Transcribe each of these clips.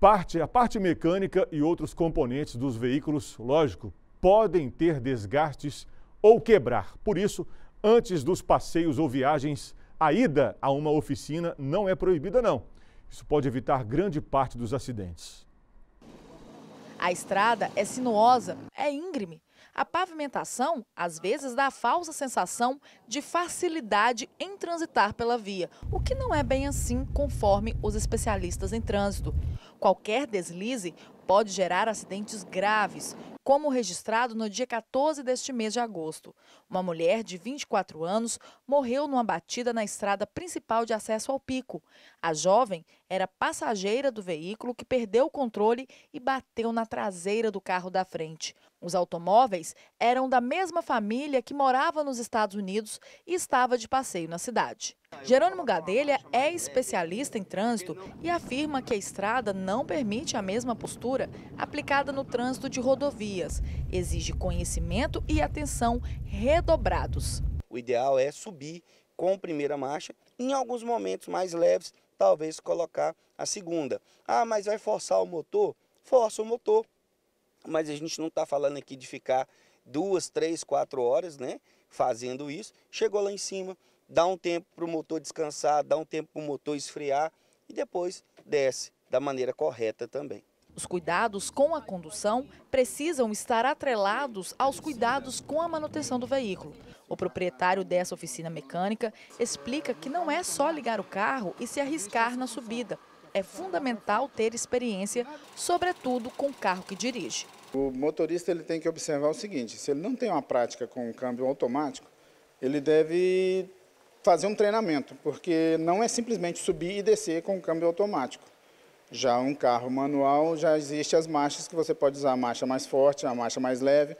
parte, a parte mecânica e outros componentes dos veículos, lógico, podem ter desgastes ou quebrar. Por isso, antes dos passeios ou viagens, a ida a uma oficina não é proibida, não. Isso pode evitar grande parte dos acidentes. A estrada é sinuosa, é íngreme. A pavimentação, às vezes, dá a falsa sensação de facilidade em transitar pela via, o que não é bem assim, conforme os especialistas em trânsito. Qualquer deslize pode gerar acidentes graves, como registrado no dia 14 deste mês de agosto. Uma mulher de 24 anos morreu numa batida na estrada principal de acesso ao pico. A jovem era passageira do veículo que perdeu o controle e bateu na traseira do carro da frente. Os automóveis eram da mesma família que morava nos Estados Unidos e estava de passeio na cidade. Ah, Jerônimo Gadelha é especialista em trânsito e afirma que a estrada não permite a mesma postura aplicada no trânsito de rodovias. Exige conhecimento e atenção redobrados. O ideal é subir com primeira marcha, em alguns momentos mais leves, talvez colocar a segunda. Ah, mas vai forçar o motor? Força o motor mas a gente não está falando aqui de ficar duas, três, quatro horas, né? Fazendo isso. Chegou lá em cima, dá um tempo para o motor descansar, dá um tempo para o motor esfriar e depois desce da maneira correta também. Os cuidados com a condução precisam estar atrelados aos cuidados com a manutenção do veículo. O proprietário dessa oficina mecânica explica que não é só ligar o carro e se arriscar na subida é fundamental ter experiência, sobretudo com o carro que dirige. O motorista ele tem que observar o seguinte, se ele não tem uma prática com o câmbio automático, ele deve fazer um treinamento, porque não é simplesmente subir e descer com o câmbio automático. Já um carro manual, já existe as marchas que você pode usar a marcha mais forte, a marcha mais leve,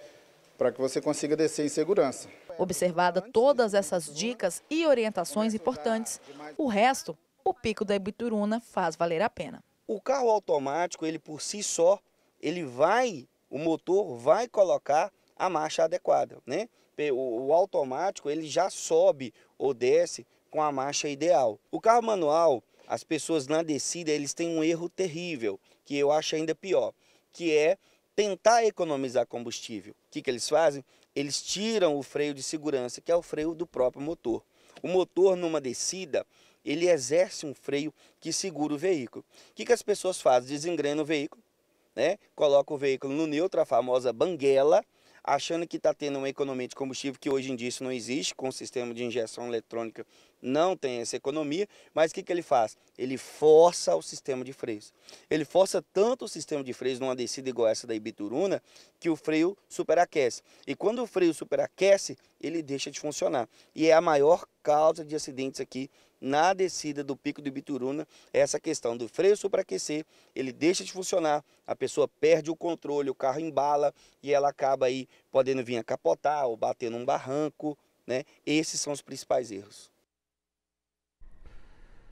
para que você consiga descer em segurança. Observada todas essas dicas e orientações importantes, o resto o pico da Ibituruna faz valer a pena. O carro automático, ele por si só, ele vai, o motor vai colocar a marcha adequada, né? O, o automático, ele já sobe ou desce com a marcha ideal. O carro manual, as pessoas na descida, eles têm um erro terrível, que eu acho ainda pior, que é tentar economizar combustível. O que, que eles fazem? Eles tiram o freio de segurança, que é o freio do próprio motor. O motor, numa descida, ele exerce um freio que segura o veículo. O que, que as pessoas fazem? Desengrenam o veículo, né? Coloca o veículo no neutro, a famosa banguela, achando que está tendo uma economia de combustível que hoje em dia isso não existe, com o sistema de injeção eletrônica não tem essa economia, mas o que, que ele faz? Ele força o sistema de freios. Ele força tanto o sistema de freios numa descida igual essa da Ibituruna, que o freio superaquece. E quando o freio superaquece, ele deixa de funcionar. E é a maior causa de acidentes aqui na descida do pico do Ibituruna, é essa questão do freio superaquecer, ele deixa de funcionar, a pessoa perde o controle, o carro embala e ela acaba aí podendo vir a capotar ou bater num barranco, né? Esses são os principais erros.